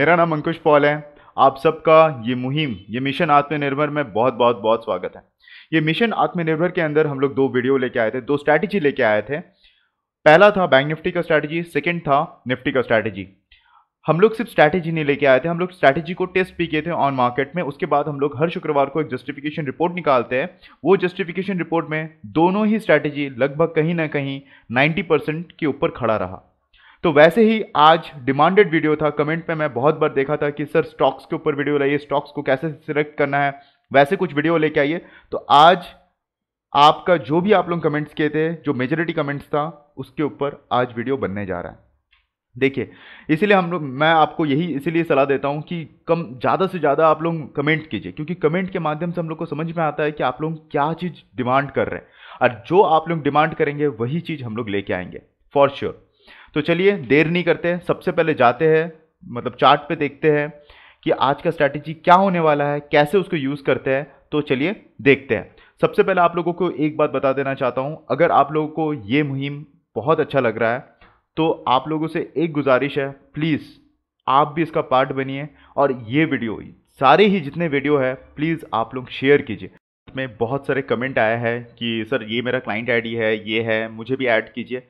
मेरा नाम अंकुश पॉल है आप सबका ये मुहिम ये मिशन आत्मनिर्भर में बहुत बहुत बहुत स्वागत है ये मिशन आत्मनिर्भर के अंदर हम लोग दो वीडियो लेके आए थे दो स्ट्रैटेजी लेके आए थे पहला था बैंक निफ्टी का स्ट्रैटेजी सेकेंड था निफ्टी का स्ट्रैटेजी हम लोग सिर्फ स्ट्रैटेजी नहीं लेके आए थे हम लोग स्ट्रैटेजी को टेस्ट भी किए थे ऑन मार्केट में उसके बाद हम लोग हर शुक्रवार को एक जस्टिफिकेशन रिपोर्ट निकालते हैं वो जस्टिफिकेशन रिपोर्ट में दोनों ही स्ट्रैटेजी लगभग कहीं ना कहीं 90 परसेंट के ऊपर खड़ा रहा तो वैसे ही आज डिमांडेड वीडियो था कमेंट में मैं बहुत बार देखा था कि सर स्टॉक्स के ऊपर वीडियो लाइए स्टॉक्स को कैसे सिलेक्ट करना है वैसे कुछ वीडियो लेके आइए तो आज आपका जो भी आप लोग कमेंट्स किए थे जो मेजोरिटी कमेंट्स था उसके ऊपर आज वीडियो बनने जा रहा है देखिए इसीलिए हम लोग मैं आपको यही इसीलिए सलाह देता हूँ कि कम ज़्यादा से ज़्यादा आप लोग कमेंट कीजिए क्योंकि कमेंट के माध्यम से हम लोग को समझ में आता है कि आप लोग क्या चीज़ डिमांड कर रहे हैं और जो आप लोग डिमांड करेंगे वही चीज़ हम लोग लेके आएंगे फॉर श्योर sure. तो चलिए देर नहीं करते सबसे पहले जाते हैं मतलब चार्ट पे देखते हैं कि आज का स्ट्रैटेजी क्या होने वाला है कैसे उसको यूज़ करते हैं तो चलिए देखते हैं सबसे पहले आप लोगों को एक बात बता देना चाहता हूँ अगर आप लोगों को ये मुहिम बहुत अच्छा लग रहा है तो आप लोगों से एक गुजारिश है प्लीज़ आप भी इसका पार्ट बनिए और ये वीडियो सारे ही जितने वीडियो है प्लीज़ आप लोग शेयर कीजिए में बहुत सारे कमेंट आया है कि सर ये मेरा क्लाइंट आईडी है ये है मुझे भी ऐड कीजिए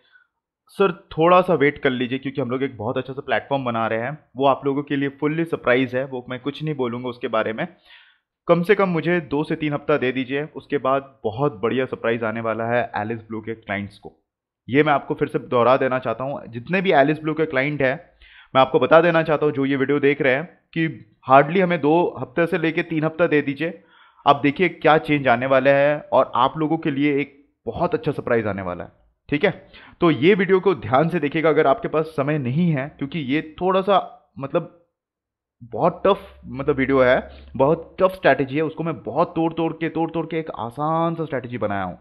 सर थोड़ा सा वेट कर लीजिए क्योंकि हम लोग एक बहुत अच्छा सा प्लेटफॉर्म बना रहे हैं वो आप लोगों के लिए फुल्ली सरप्राइज़ है वो मैं कुछ नहीं बोलूँगा उसके बारे में कम से कम मुझे दो से तीन हफ्ता दे दीजिए उसके बाद बहुत बढ़िया सरप्राइज़ आने वाला है एलिस ब्लू के क्लाइंट्स को ये मैं आपको फिर से दोहरा देना चाहता हूँ जितने भी एलिस ब्लू के क्लाइंट हैं मैं आपको बता देना चाहता हूँ जो ये वीडियो देख रहे हैं कि हार्डली हमें दो हफ्ते से लेके तीन हफ्ता दे दीजिए आप देखिए क्या चेंज आने वाला है और आप लोगों के लिए एक बहुत अच्छा सरप्राइज़ आने वाला है ठीक है तो ये वीडियो को ध्यान से देखिएगा अगर आपके पास समय नहीं है क्योंकि ये थोड़ा सा मतलब बहुत टफ मतलब वीडियो है बहुत टफ स्ट्रैटेजी है उसको मैं बहुत तोड़ तोड़ के तोड़ तोड़ के एक आसान सा स्ट्रैटेजी बनाया हूँ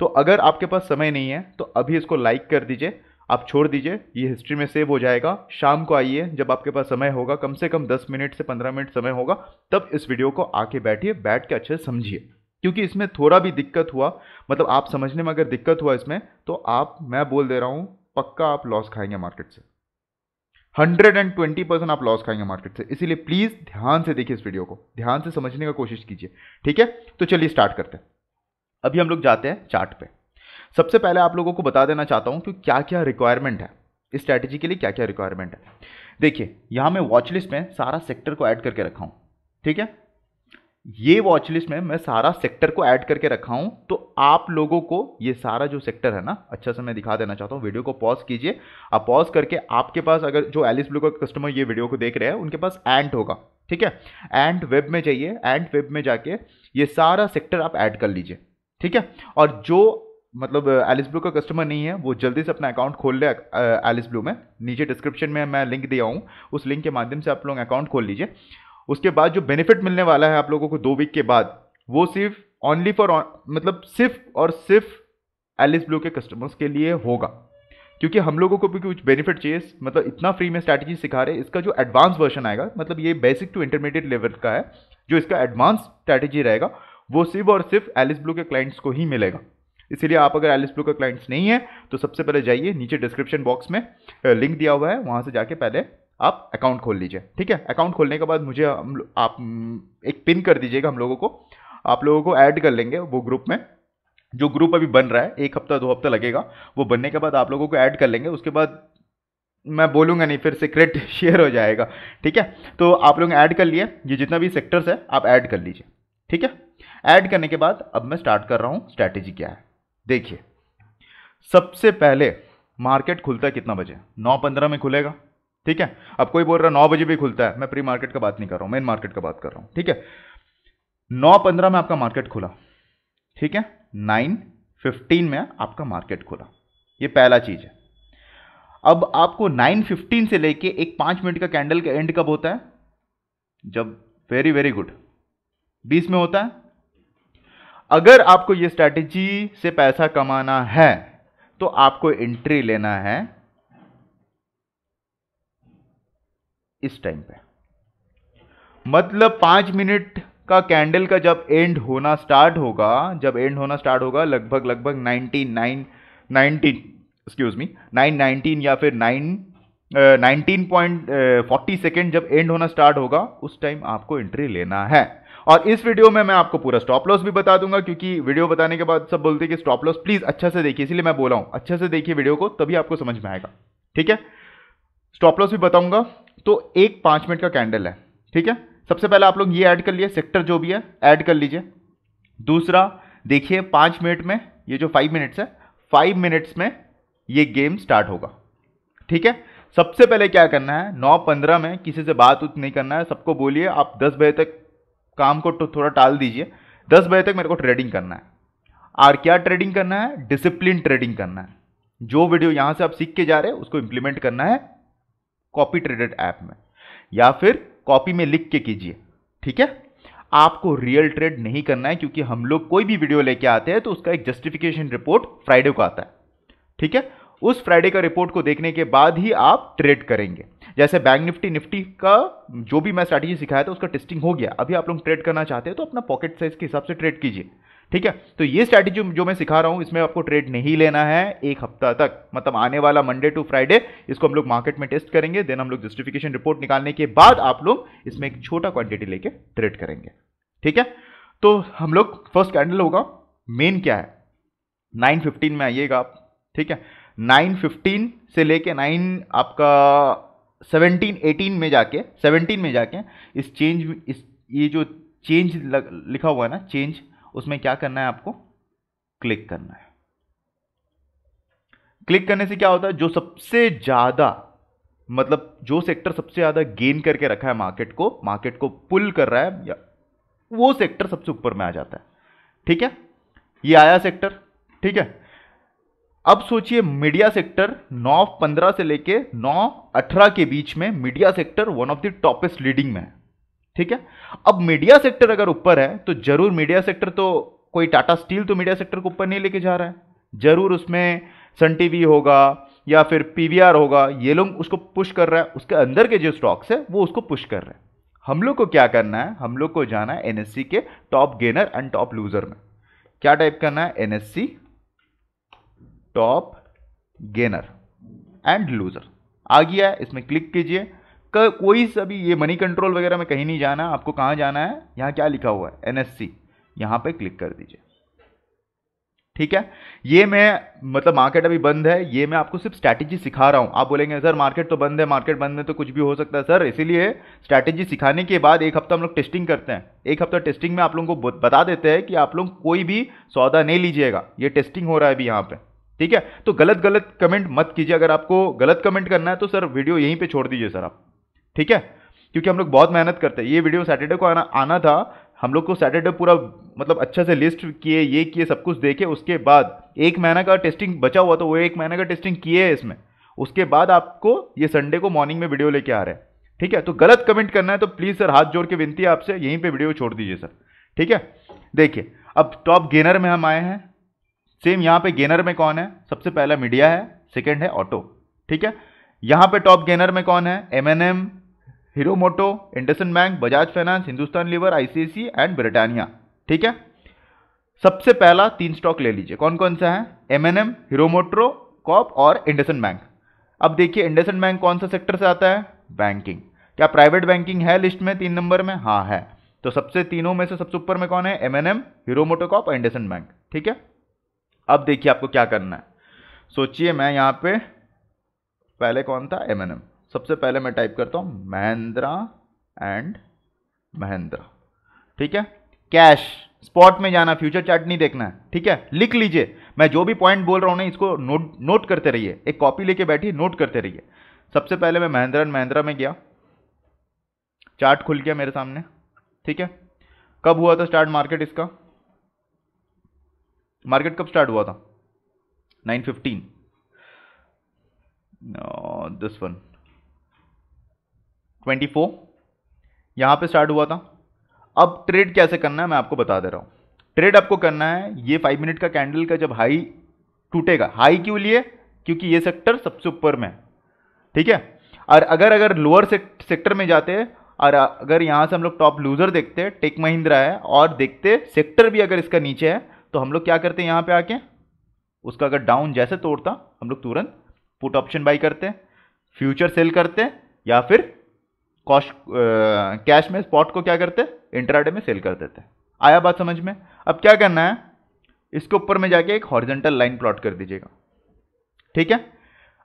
तो अगर आपके पास समय नहीं है तो अभी इसको लाइक कर दीजिए आप छोड़ दीजिए ये हिस्ट्री में सेव हो जाएगा शाम को आइए जब आपके पास समय होगा कम से कम 10 मिनट से 15 मिनट समय होगा तब इस वीडियो को आके बैठिए बैठ के अच्छे से समझिए क्योंकि इसमें थोड़ा भी दिक्कत हुआ मतलब आप समझने में अगर दिक्कत हुआ इसमें तो आप मैं बोल दे रहा हूं पक्का आप लॉस खाएंगे मार्केट से हंड्रेड एंड ट्वेंटी परसेंट आप लॉस खाएंगे मार्केट से इसीलिए प्लीज़ ध्यान से देखिए इस वीडियो को ध्यान से समझने का कोशिश कीजिए ठीक है तो चलिए स्टार्ट करते हैं अभी हम लोग जाते हैं चार्ट पे सबसे पहले आप लोगों को बता देना चाहता हूं कि क्या क्या रिक्वायरमेंट है इस स्ट्रैटेजी के लिए क्या क्या रिक्वायरमेंट है देखिए यहां मैं वॉचलिस्ट में सारा सेक्टर को ऐड करके रखा हूँ ठीक है ये वॉच लिस्ट में मैं सारा सेक्टर को ऐड करके रखा हूँ तो आप लोगों को ये सारा जो सेक्टर है ना अच्छा से मैं दिखा देना चाहता हूँ वीडियो को पॉज कीजिए आप पॉज करके आपके पास अगर जो एलिस ब्लू का कस्टमर ये वीडियो को देख रहे हैं उनके पास एंट होगा ठीक है एंट वेब में जाइए एंट वेब में जाके ये सारा सेक्टर आप ऐड कर लीजिए ठीक है और जो मतलब एलिस ब्लू का कस्टमर नहीं है वो जल्दी से अपना अकाउंट खोल ले एलिस ब्लू में नीचे डिस्क्रिप्शन में मैं लिंक दिया हूँ उस लिंक के माध्यम से आप लोग अकाउंट खोल लीजिए उसके बाद जो बेनिफिट मिलने वाला है आप लोगों को दो वीक के बाद वो सिर्फ ओनली फॉर मतलब सिर्फ और सिर्फ एलिस ब्लू के कस्टमर्स के लिए होगा क्योंकि हम लोगों को भी कुछ बेनिफिट चाहिए मतलब इतना फ्री में स्ट्रैटेजी सिखा रहे इसका जो एडवांस वर्जन आएगा मतलब ये बेसिक टू इंटरमीडिएट लेवल का है जो इसका एडवांस स्ट्रैटेजी रहेगा वो सिर्फ और सिर्फ एलिस ब्लू के क्लाइंट्स को ही मिलेगा इसीलिए आप अगर एलिस ब्लू का क्लाइंट्स नहीं है तो सबसे पहले जाइए नीचे डिस्क्रिप्शन बॉक्स में लिंक दिया हुआ है वहाँ से जाके पहले आप अकाउंट खोल लीजिए ठीक है अकाउंट खोलने के बाद मुझे आप हम्म, एक पिन कर दीजिएगा हम लोगों को आप लोगों को ऐड कर लेंगे वो ग्रुप में जो ग्रुप अभी बन रहा है एक हफ्ता दो हफ्ता लगेगा वो बनने के बाद आप लोगों को ऐड कर लेंगे उसके बाद मैं बोलूँगा नहीं फिर सीक्रेट शेयर हो जाएगा ठीक है तो आप लोग ऐड कर लिए ये जितना भी सेक्टर्स है आप ऐड कर लीजिए ठीक है ऐड करने के बाद अब मैं स्टार्ट कर रहा हूँ स्ट्रैटेजी क्या है देखिए सबसे पहले मार्केट खुलता है कितना बजे नौ पंद्रह में खुलेगा ठीक है अब कोई बोल रहा है नौ बजे भी खुलता है मैं प्री मार्केट का बात नहीं कर रहा हूं मेन मार्केट का बात कर रहा हूं ठीक है नौ पंद्रह में आपका मार्केट खुला ठीक है नाइन फिफ्टीन में आपका मार्केट खुला ये पहला चीज़ है अब आपको नाइन फिफ्टीन से लेके एक पांच मिनट का कैंडल का एंड कब होता है जब वेरी वेरी गुड बीस में होता है अगर आपको ये स्ट्रेटेजी से पैसा कमाना है तो आपको एंट्री लेना है इस टाइम पे मतलब पांच मिनट का कैंडल का जब एंड होना स्टार्ट होगा जब एंड होना स्टार्ट होगा लगभग लगभग nineteen nine nineteen excuse me nine nineteen या फिर nine nineteen point forty second जब एंड होना स्टार्ट होगा उस टाइम आपको एंट्री लेना है और इस वीडियो में मैं आपको पूरा स्टॉप लॉस भी बता दूंगा क्योंकि वीडियो बताने के बाद सब बोलते हैं कि स्टॉप लॉस प्लीज अच्छा से देखिए इसलिए मैं बोला हूं अच्छा से देखिए वीडियो को तभी आपको समझ में आएगा ठीक है स्टॉप लॉस भी बताऊंगा तो एक पाँच मिनट का कैंडल है ठीक है सबसे पहले आप लोग ये ऐड कर लिए सेक्टर जो भी है ऐड कर लीजिए दूसरा देखिए पाँच मिनट में ये जो फाइव मिनट्स है फाइव मिनट्स में ये गेम स्टार्ट होगा ठीक है सबसे पहले क्या करना है नौ पंद्रह में किसी से बात उत नहीं करना है सबको बोलिए आप दस बजे तक काम को तो थोड़ा टाल दीजिए दस बजे तक मेरे को ट्रेडिंग करना है और क्या ट्रेडिंग करना है डिसिप्लिन ट्रेडिंग करना है जो वीडियो यहाँ से आप सीख के जा रहे हैं उसको इम्प्लीमेंट करना है कॉपी ट्रेडेड ऐप में या फिर कॉपी में लिख के कीजिए ठीक है आपको रियल ट्रेड नहीं करना है क्योंकि हम लोग कोई भी वीडियो लेके आते हैं तो उसका एक जस्टिफिकेशन रिपोर्ट फ्राइडे को आता है ठीक है उस फ्राइडे का रिपोर्ट को देखने के बाद ही आप ट्रेड करेंगे जैसे बैंक निफ्टी निफ्टी का जो भी मैं स्ट्रैटेजी सिखाया था उसका टेस्टिंग हो गया अभी आप लोग ट्रेड करना चाहते हैं तो अपना पॉकेट साइज के हिसाब से ट्रेड कीजिए ठीक है तो ये स्ट्रैटेजी जो मैं सिखा रहा हूँ इसमें आपको ट्रेड नहीं लेना है एक हफ्ता तक मतलब आने वाला मंडे टू फ्राइडे इसको हम लोग मार्केट में टेस्ट करेंगे देन हम लोग जस्टिफिकेशन रिपोर्ट निकालने के बाद आप लोग इसमें एक छोटा क्वांटिटी लेके ट्रेड करेंगे ठीक है तो हम लोग फर्स्ट कैंडल होगा मेन क्या है नाइन में आइएगा आप ठीक है नाइन से लेके नाइन आपका सेवनटीन एटीन में जाके सेवनटीन में जाके इस चेंज इस ये जो चेंज लिखा हुआ है ना चेंज उसमें क्या करना है आपको क्लिक करना है क्लिक करने से क्या होता है जो सबसे ज़्यादा मतलब जो सेक्टर सबसे ज़्यादा गेन करके रखा है मार्केट को मार्केट को पुल कर रहा है या वो सेक्टर सबसे ऊपर में आ जाता है ठीक है ये आया सेक्टर ठीक है अब सोचिए मीडिया सेक्टर 9 पंद्रह से लेके 9 अठारह के बीच में media sector one of the topest leading में है ठीक है अब मीडिया सेक्टर अगर ऊपर है तो जरूर मीडिया सेक्टर तो कोई टाटा स्टील तो मीडिया सेक्टर को ऊपर नहीं लेके जा रहा है जरूर उसमें सन टीवी होगा या फिर पीवीआर होगा ये लोग उसको पुश कर रहा है उसके अंदर के जो स्टॉक्स है वो उसको पुश कर रहे हैं हम लोग को क्या करना है हम लोग को जाना है एनएससी के top gainer and top loser में क्या टाइप करना है NSC top gainer and loser आ गया है इसमें क्लिक कीजिए कोई सा भी ये मनी कंट्रोल वगैरह में कहीं नहीं जाना आपको कहाँ जाना है यहाँ क्या लिखा हुआ है एनएससी यहाँ पे क्लिक कर दीजिए ठीक है ये मैं मतलब मार्केट अभी बंद है ये मैं आपको सिर्फ स्ट्रैटेजी सिखा रहा हूँ आप बोलेंगे सर मार्केट तो बंद है मार्केट बंद है तो कुछ भी हो सकता है सर इसीलिए स्ट्रैटेजी सिखाने के बाद एक हफ्ता हम लोग टेस्टिंग करते हैं एक हफ्ता टेस्टिंग में आप लोगों को बता देते हैं कि आप लोग कोई भी सौदा नहीं लीजिएगा ये टेस्टिंग हो रहा है अभी यहाँ पर ठीक है तो गलत गलत कमेंट मत कीजिए अगर आपको गलत कमेंट करना है तो सर वीडियो यहीं पर छोड़ दीजिए सर आप ठीक है क्योंकि हम लोग बहुत मेहनत करते हैं ये वीडियो सैटरडे को आना आना था हम लोग को सैटरडे पूरा मतलब अच्छे से लिस्ट किए ये किए सब कुछ देखे उसके बाद एक महीना का टेस्टिंग बचा हुआ तो वो एक महीना का टेस्टिंग किए है इसमें उसके बाद आपको ये संडे को मॉर्निंग में वीडियो लेके आ रहे हैं ठीक है तो गलत कमेंट करना है तो प्लीज़ सर हाथ जोड़ के विनती है आपसे यहीं पे वीडियो छोड़ दीजिए सर ठीक है देखिए अब टॉप गेनर में हम आए हैं सेम यहाँ पे गेनर में कौन है सबसे पहला मीडिया है सेकंड है ऑटो ठीक है यहाँ पे टॉप गेनर में कौन है M N M Hero moto IndusInd bank Bajaj finance Hindustan Lever ICICI and Britannia ठीक है सबसे पहला तीन स्टॉक ले लीजिए कौन कौन सा है M N M Hero MotoCorp और इंडसन बैंक अब देखिए इंडसन बैंक कौन सा सेक्टर से आता है बैंकिंग क्या प्राइवेट बैंकिंग है लिस्ट में तीन नंबर में हाँ है तो सबसे तीनों में से सबसे ऊपर में कौन है M N M Hero MotoCorp और इंडसन बैंक ठीक है अब देखिए आपको क्या करना है सोचिए मैं यहाँ पे पहले कौन था एम एन एम सबसे पहले मैं टाइप करता हूँ महेंद्रा एंड महेंद्रा ठीक है कैश स्पॉट में जाना फ्यूचर चार्ट नहीं देखना है ठीक है लिख लीजिए मैं जो भी पॉइंट बोल रहा हूँ ना इसको नोट नोट करते रहिए एक कॉपी लेके बैठिए नोट करते रहिए सबसे पहले मैं महेंद्रा एंड महेंद्रा में गया चार्ट खुल गया मेरे सामने ठीक है कब हुआ था स्टार्ट मार्केट इसका मार्केट कब स्टार्ट हुआ था nine fifteen this one twenty four यहाँ पर स्टार्ट हुआ था अब ट्रेड कैसे करना है मैं आपको बता दे रहा हूँ ट्रेड आपको करना है ये फाइव मिनट का कैंडल का जब हाई टूटेगा हाई क्यों लिए क्योंकि ये सेक्टर सबसे ऊपर में ठीक है और अगर अगर लोअर सेक्टर में जाते और अगर यहाँ से हम लोग टॉप लूज़र देखते हैं टेक महिंद्रा है और देखते सेक्टर भी अगर इसका नीचे है तो हम लोग क्या करते हैं यहाँ पे आके उसका अगर डाउन जैसे तोड़ता हम लोग तुरंत पुट ऑप्शन बाई करते फ्यूचर सेल करते या फिर कॉस्ट कैश में स्पॉट को क्या करते इंट्राडे में सेल कर देते आया बात समझ में अब क्या करना है इसके ऊपर में जाके एक हॉर्जेंटल लाइन प्लॉट कर दीजिएगा ठीक है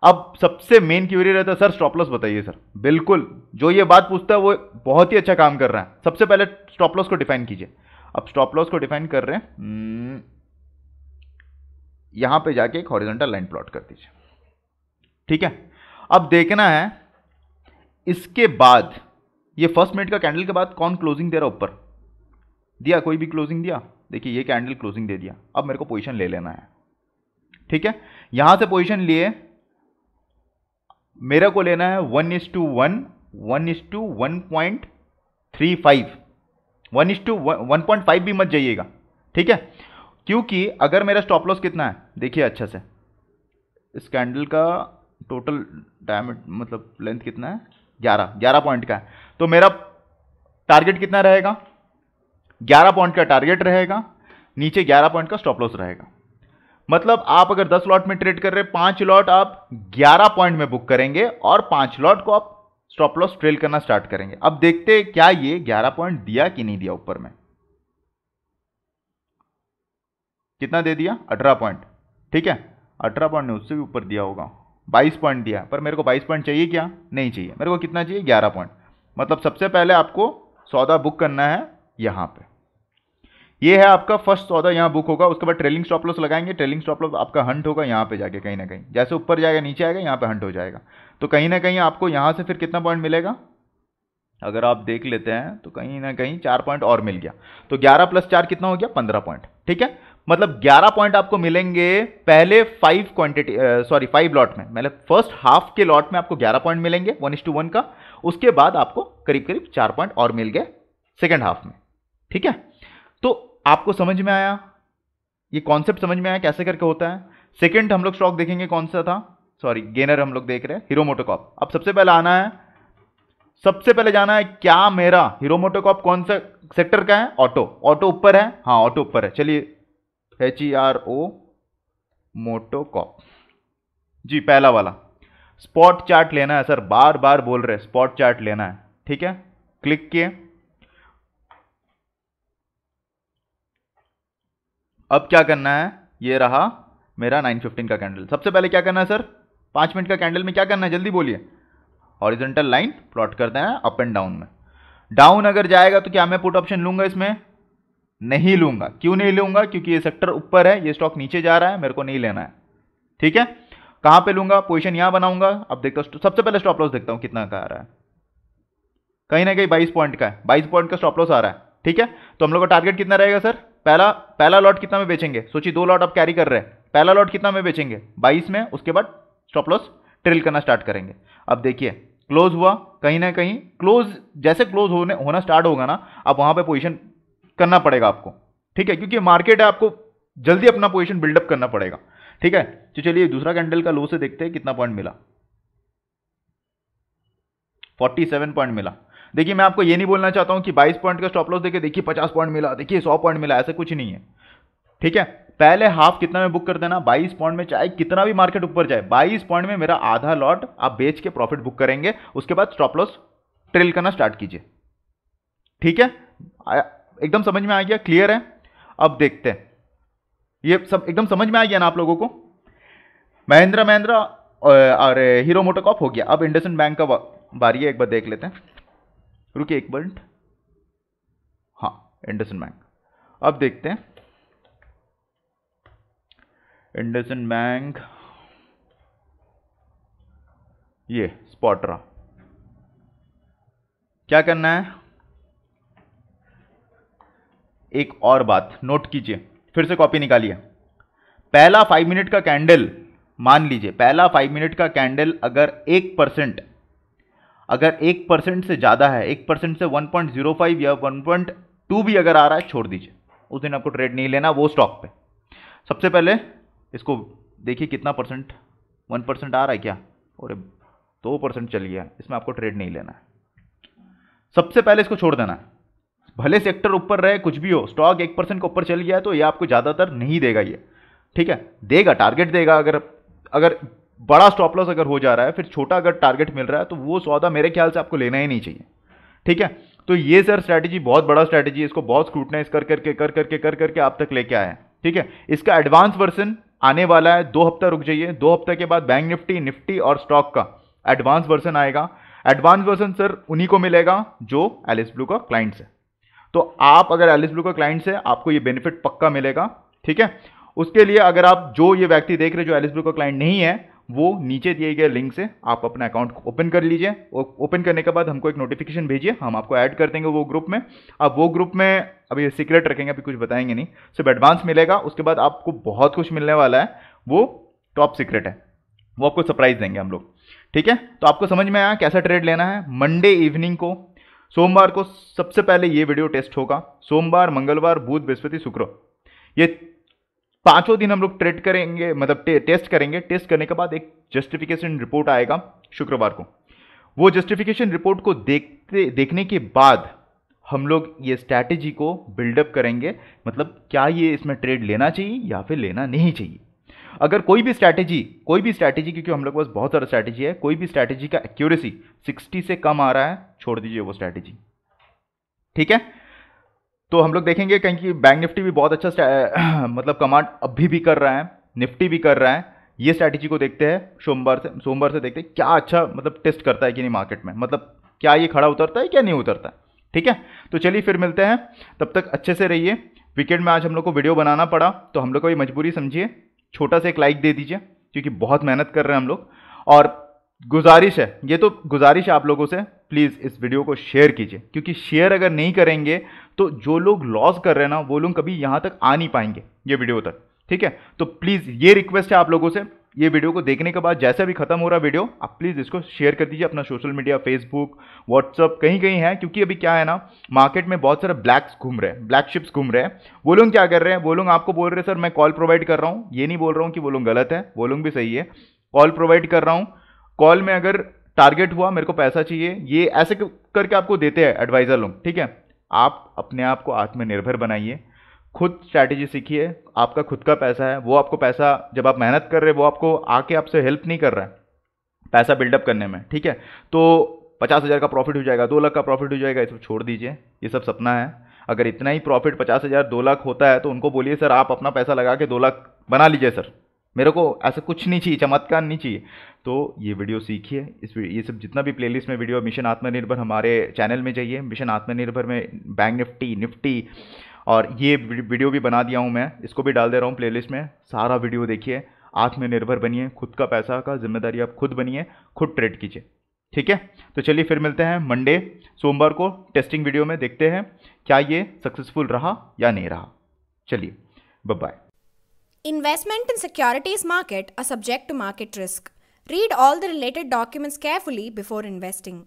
अब सबसे मेन क्यूरी रहता है सर स्टॉप लॉस बताइए सर बिल्कुल जो ये बात पूछता है वो बहुत ही अच्छा काम कर रहा है सबसे पहले स्टॉप लॉस को डिफाइन कीजिए अब स्टॉप लॉस को डिफाइन कर रहे हैं हम्म, यहां पे जाके एक हॉरिजेंटल लाइन प्लॉट कर दीजिए ठीक है अब देखना है इसके बाद ये फर्स्ट मिनट का कैंडल के बाद कौन क्लोजिंग दे रहा ऊपर दिया कोई भी क्लोजिंग दिया देखिए ये कैंडल क्लोजिंग दे दिया अब मेरे को पोजीशन ले लेना है ठीक है यहां से पोजीशन लिए मेरे को लेना है one is to one one is to one point three five one is to one point five भी मत जाइएगा ठीक है क्योंकि अगर मेरा स्टॉप लॉस कितना है देखिए अच्छे से इस कैंडल का टोटल डायमेट मतलब लेंथ कितना है ग्यारह ग्यारह पॉइंट का है तो मेरा टारगेट कितना रहेगा ग्यारह पॉइंट का टारगेट रहेगा नीचे ग्यारह पॉइंट का स्टॉप लॉस रहेगा मतलब आप अगर दस लॉट में ट्रेड कर रहे हैं पांच लॉट आप ग्यारह पॉइंट में बुक करेंगे और पांच लॉट को आप स्टॉप लॉस ट्रेल करना स्टार्ट करेंगे अब देखते हैं क्या ये ग्यारह पॉइंट दिया कि नहीं दिया ऊपर में कितना दे दिया अठारह पॉइंट ठीक है अठारह पॉइंट ने उससे भी ऊपर दिया होगा बाईस पॉइंट दिया पर मेरे को बाईस पॉइंट चाहिए क्या नहीं चाहिए मेरे को कितना चाहिए ग्यारह पॉइंट मतलब सबसे पहले आपको सौदा बुक करना है यहाँ पर ये है आपका फर्स्ट सौदा यहाँ बुक होगा उसके बाद ट्रेलिंग स्टॉप लॉस लगाएंगे ट्रेलिंग स्टॉप लॉस आपका हंट होगा यहाँ पे जाके कहीं ना कहीं जैसे ऊपर जाएगा नीचे आएगा यहाँ पे हंट हो जाएगा तो कहीं ना कहीं आपको यहाँ से फिर कितना पॉइंट मिलेगा अगर आप देख लेते हैं तो कहीं ना कहीं चार पॉइंट और मिल गया तो ग्यारह प्लस चार कितना हो गया पंद्रह पॉइंट ठीक है मतलब 11 पॉइंट आपको मिलेंगे पहले five quantity sorry five lot में मतलब फर्स्ट हाफ के लॉट में आपको 11 पॉइंट मिलेंगे वन इज टू वन का उसके बाद आपको करीब करीब चार पॉइंट और मिल गए सेकेंड हाफ में ठीक है तो आपको समझ में आया ये कॉन्सेप्ट समझ में आया कैसे करके होता है सेकेंड हम लोग स्टॉक देखेंगे कौन सा था सॉरी गेनर हम लोग देख रहे हैं हीरो मोटोकॉप अब सबसे पहले आना है सबसे पहले जाना है क्या मेरा हीरो मोटोकॉप कौन सा सेक्टर का है ऑटो ऑटो ऊपर है हाँ ऑटो ऊपर है चलिए H E R O MotoCorp जी पहला वाला स्पॉट चार्ट लेना है सर बार बार बोल रहे स्पॉट चार्ट लेना है ठीक है क्लिक किए अब क्या करना है ये रहा मेरा 915 का कैंडल सबसे पहले क्या करना है सर पांच मिनट का कैंडल में क्या करना है जल्दी बोलिए ऑरिजेंटल लाइन प्लॉट करते हैं अप एंड डाउन में डाउन अगर जाएगा तो क्या मैं पुट ऑप्शन लूंगा इसमें नहीं लूंगा क्यों नहीं लूंगा क्योंकि ये सेक्टर ऊपर है ये स्टॉक नीचे जा रहा है मेरे को नहीं लेना है ठीक है कहां पे लूंगा पोजीशन यहां बनाऊंगा अब देखता हूं सबसे पहले स्टॉप लॉस देखता हूं कितना का आ रहा है कहीं ना कहीं बाईस पॉइंट का है बाईस पॉइंट का स्टॉप लॉस आ रहा है ठीक है तो हम लोग का टारगेट कितना रहेगा सर पहला पहला लॉट कितना में बेचेंगे सोचिए दो लॉट आप कैरी कर रहे हैं पहला लॉट कितना में बेचेंगे बाईस में उसके बाद स्टॉप लॉस ट्रेल करना स्टार्ट करेंगे अब देखिए क्लोज हुआ कहीं ना कहीं क्लोज जैसे क्लोज होने होना स्टार्ट होगा ना आप वहां पे पोजीशन करना पड़ेगा आपको ठीक है क्योंकि मार्केट है आपको जल्दी अपना पोजिशन बिल्डअप करना पड़ेगा ठीक है तो चलिए दूसरा कैंडल का लो से देखते हैं कितना पॉइंट मिला 47 पॉइंट मिला देखिए मैं आपको ये नहीं बोलना चाहता हूं कि 22 पॉइंट का स्टॉप लॉस देखिए देखिए 50 पॉइंट मिला देखिए 100 पॉइंट मिला ऐसा कुछ नहीं है ठीक है पहले हाफ कितना में बुक कर देना 22 पॉइंट में चाहे कितना भी मार्केट ऊपर जाए 22 पॉइंट में मेरा आधा लॉट आप बेच के प्रॉफिट बुक करेंगे उसके बाद स्टॉप लॉस ट्रेल करना स्टार्ट कीजिए ठीक है एकदम समझ में आ गया क्लियर है अब देखते हैं ये सब एकदम समझ में आ गया ना आप लोगों को महिंद्रा महिंद्रा और हीरो मोटोकॉप हो गया अब इंडसन बैंक का बारी है एक बार देख लेते हैं रुकिए एक मिनट हाँ इंडसन बैंक अब देखते हैं इंडसन बैंक ये स्पॉटरा क्या करना है एक और बात नोट कीजिए फिर से कॉपी निकालिए पहला फाइव मिनट का कैंडल मान लीजिए पहला फाइव मिनट का कैंडल अगर एक परसेंट अगर एक परसेंट से ज़्यादा है एक परसेंट से वन पॉइंट जीरो फाइव या वन पॉइंट टू भी अगर आ रहा है छोड़ दीजिए उस दिन आपको ट्रेड नहीं लेना वो स्टॉक पे सबसे पहले इसको देखिए कितना परसेंट वन परसेंट आ रहा है क्या और दो परसेंट चल गया इसमें आपको ट्रेड नहीं लेना है सबसे पहले इसको छोड़ देना है भले सेक्टर ऊपर रहे कुछ भी हो स्टॉक एक परसेंट के ऊपर चल गया तो ये आपको ज़्यादातर नहीं देगा ये ठीक है देगा टारगेट देगा अगर अगर बड़ा स्टॉप लॉस अगर हो जा रहा है फिर छोटा अगर टारगेट मिल रहा है तो वो सौदा मेरे ख्याल से आपको लेना ही नहीं चाहिए ठीक है तो ये सर स्ट्रैटेजी बहुत बड़ा स्ट्रैटेजी इसको बहुत स्क्रूटनाइज कर करके कर करके कर करके आप तक लेके आए हैं ठीक है इसका एडवांस वर्सन आने वाला है दो हफ्ता रुक जाइए दो हफ्ते के बाद बैंक निफ्टी निफ्टी और स्टॉक का एडवांस वर्सन आएगा एडवांस वर्सन सर उन्हीं को मिलेगा जो एलिस ब्लू का क्लाइंट्स है तो आप अगर एलिस ब्लू का क्लाइंट से आपको ये बेनिफिट पक्का मिलेगा ठीक है उसके लिए अगर आप जो ये व्यक्ति देख रहे जो एलिस ब्लू का क्लाइंट नहीं है वो नीचे दिए गए लिंक से आप अपना अकाउंट ओपन कर लीजिए ओपन करने के बाद हमको एक नोटिफिकेशन भेजिए हम आपको ऐड कर देंगे वो ग्रुप में अब वो ग्रुप में अभी सीक्रेट रखेंगे अभी कुछ बताएंगे नहीं सिर्फ एडवांस मिलेगा उसके बाद आपको बहुत कुछ मिलने वाला है वो टॉप सीक्रेट है वो आपको सरप्राइज देंगे हम लोग ठीक है तो आपको समझ में आया कैसा ट्रेड लेना है मंडे इवनिंग को सोमवार को सबसे पहले ये वीडियो टेस्ट होगा सोमवार मंगलवार बुध बृहस्पति शुक्र ये पांचों दिन हम लोग ट्रेड करेंगे मतलब टे, टेस्ट करेंगे टेस्ट करने के बाद एक जस्टिफिकेशन रिपोर्ट आएगा शुक्रवार को वो जस्टिफिकेशन रिपोर्ट को देखते देखने के बाद हम लोग ये स्ट्रैटेजी को बिल्डअप करेंगे मतलब क्या ये इसमें ट्रेड लेना चाहिए या फिर लेना नहीं चाहिए अगर कोई भी स्ट्रैटेजी कोई भी स्ट्रैटेजी क्योंकि हम लोग के पास बहुत सारा स्ट्रैटेजी है कोई भी स्ट्रैटेजी का एक्यूरेसी 60 से कम आ रहा है छोड़ दीजिए वो स्ट्रैटेजी ठीक है तो हम लोग देखेंगे कहीं कि बैंक निफ्टी भी बहुत अच्छा मतलब कमांड अभी भी कर रहा है निफ्टी भी कर रहा है ये स्ट्रैटेजी को देखते हैं सोमवार से सोमवार से देखते हैं क्या अच्छा मतलब टेस्ट करता है कि नहीं मार्केट में मतलब क्या ये खड़ा उतरता है क्या नहीं उतरता है ठीक है तो चलिए फिर मिलते हैं तब तक अच्छे से रहिए वीकेंड में आज हम लोग को वीडियो बनाना पड़ा तो हम लोग को ये मजबूरी समझिए छोटा सा एक लाइक दे दीजिए क्योंकि बहुत मेहनत कर रहे हैं हम लोग और गुजारिश है ये तो गुजारिश है आप लोगों से प्लीज़ इस वीडियो को शेयर कीजिए क्योंकि शेयर अगर नहीं करेंगे तो जो लोग लॉस कर रहे हैं ना वो लोग कभी यहाँ तक आ नहीं पाएंगे ये वीडियो तक ठीक है तो प्लीज़ ये रिक्वेस्ट है आप लोगों से ये वीडियो को देखने के बाद जैसे भी खत्म हो रहा वीडियो आप प्लीज़ इसको शेयर कर दीजिए अपना सोशल मीडिया फेसबुक व्हाट्सअप कहीं कहीं है क्योंकि अभी क्या है ना मार्केट में बहुत सारे ब्लैक्स घूम रहे हैं ब्लैक शिप्स घूम रहे हैं वो लोग क्या कर रहे हैं वो लोग आपको बोल रहे सर मैं कॉल प्रोवाइड कर रहा हूँ ये नहीं बोल रहा हूँ कि वो लोग गलत है वो लोग भी सही है कॉल प्रोवाइड कर रहा हूँ कॉल में अगर टारगेट हुआ मेरे को पैसा चाहिए ये ऐसे करके आपको देते हैं एडवाइज़र लोग ठीक है आप अपने आप को आत्मनिर्भर बनाइए खुद स्ट्रैटेजी सीखिए आपका खुद का पैसा है वो आपको पैसा जब आप मेहनत कर रहे हैं वो आपको आके आपसे हेल्प नहीं कर रहा है पैसा बिल्डअप करने में ठीक है तो पचास हज़ार का प्रॉफिट हो जाएगा दो लाख का प्रॉफिट हो जाएगा ये सब छोड़ दीजिए ये सब सपना है अगर इतना ही प्रॉफिट पचास हज़ार दो लाख होता है तो उनको बोलिए सर आप अपना पैसा लगा के दो लाख बना लीजिए सर मेरे को ऐसा कुछ नहीं चाहिए चमत्कार नहीं चाहिए तो ये वीडियो सीखिए इस ये सब जितना भी प्लेलिस्ट में वीडियो मिशन आत्मनिर्भर हमारे चैनल में जाइए मिशन आत्मनिर्भर में बैंक निफ्टी निफ्टी और ये वीडियो भी बना दिया हूँ मैं इसको भी डाल दे रहा हूँ प्लेलिस्ट में सारा वीडियो देखिए आत्मनिर्भर बनिए खुद का पैसा का जिम्मेदारी आप खुद बनिए खुद ट्रेड कीजिए ठीक है तो चलिए फिर मिलते हैं मंडे सोमवार को टेस्टिंग वीडियो में देखते हैं क्या ये सक्सेसफुल रहा या नहीं रहा चलिए bye investment in securities market a subject to market risk read all the related documents carefully before investing